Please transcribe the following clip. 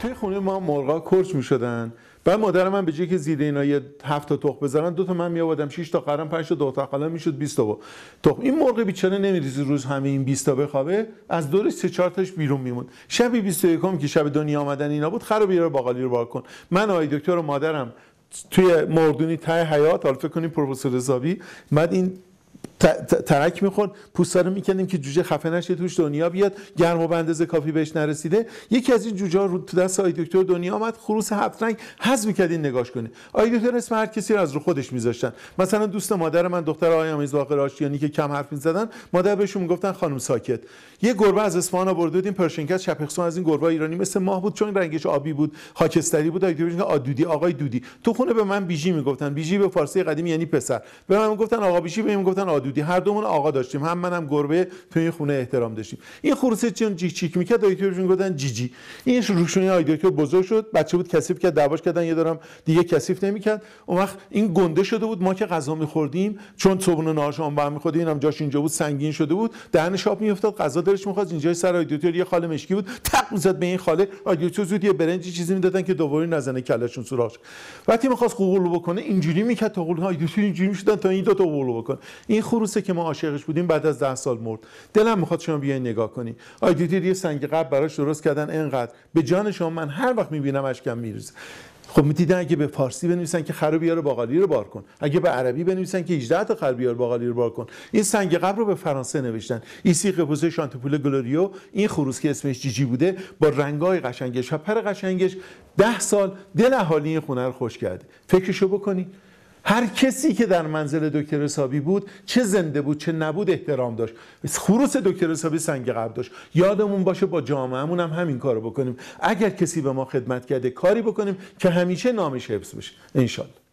توی خونه ما مرغا کرچ میشدن بعد مادر من به جای که زیده اینا یه هفت تا تخم بذارن دو تا من می آوردم 6 تا قرن 5 تا دو تا قلم میشد 20 تا تخم این مرغ بیچاره نمیریزی روز همه این 20 تا بخوابه از دورش سه چهار تاش بیرون میمون شب 21 که شب دنیا آمدن اینا بود خرو بیار باقالی رو بار کن من آی دکتر و مادرم توی مردونی ته حیات حالا فکر کنید پروفسور حسابی بعد این ترک میخورد پوستا رو میکنیم که جوجه خفه نشه توش دنیا بیاد گرم و بندزه کافی بهش نرسیده یکی از این جوجه رو تو دست آی دکتر دنیا آمد خروس هفت رنگ حذف این نگاش کنه آی دکتر اسم هر کسی رو از رو خودش میذاشتن مثلا دوست مادر من دختر آی امیز باقر آشیانی که کم حرف میزدن مادر بهشون میگفتن خانم ساکت یه گربه از اصفهان آورده بودیم پرشنکس چپخسون از این گربه ایرانی مثل ماه بود چون رنگش آبی بود خاکستری بود آی دکتر آدودی آقای دودی تو خونه به من بیجی میگفتن بیجی به فارسی قدیم یعنی پسر به من میگفتن آقا بیجی به میگفتن آدودی دودی هر دومون آقا داشتیم هم منم گربه تو این خونه احترام داشتیم این خروسه چون جی چیک میکرد دایی بهشون گفتن جی جی این روشونی آیدا که بزرگ شد بچه بود کثیف کرد دعواش کردن یه دارم دیگه کثیف نمیکرد اون وقت این گنده شده بود ما که غذا میخوردیم چون صبحون و با هم برمی اینم جاش اینجا بود سنگین شده بود دهن شاپ میافتاد غذا دلش میخواست اینجا سر آیدیتور یه خاله مشکی بود تق میزد به این خاله آیدیتور زود یه برنجی چیزی میدادن که دوباره نزنه کلاشون سوراخ وقتی میخواست قوقلو بکنه اینجوری میکرد تا قوقلو آیدیتور اینجوری میشدن تا این دو تا قوقلو بکنه این روسه که ما عاشقش بودیم بعد از ده سال مرد دلم میخواد شما بیاین نگاه کنی آی دیدی یه سنگ قبر براش درست کردن انقدر به جان شما من هر وقت میبینم اشکم میریزه خب میدیدن اگه به فارسی بنویسن که خر بیار باقالی رو بار کن اگه به عربی بنویسن که 18 تا خر بیار باقالی رو بار کن این سنگ قبر رو به فرانسه نوشتن ایسی قپوزه شانتپول گلوریو این خروس که اسمش جیجی بوده با رنگای قشنگش و پر قشنگش ده سال دل اهالی این خونه رو خوش کرده فکرشو بکنی هر کسی که در منزل دکتر حسابی بود چه زنده بود چه نبود احترام داشت خروس دکتر حسابی سنگ قبل داشت یادمون باشه با جامعهمون هم همین کارو بکنیم اگر کسی به ما خدمت کرده کاری بکنیم که همیشه نامش حفظ بشه انشالله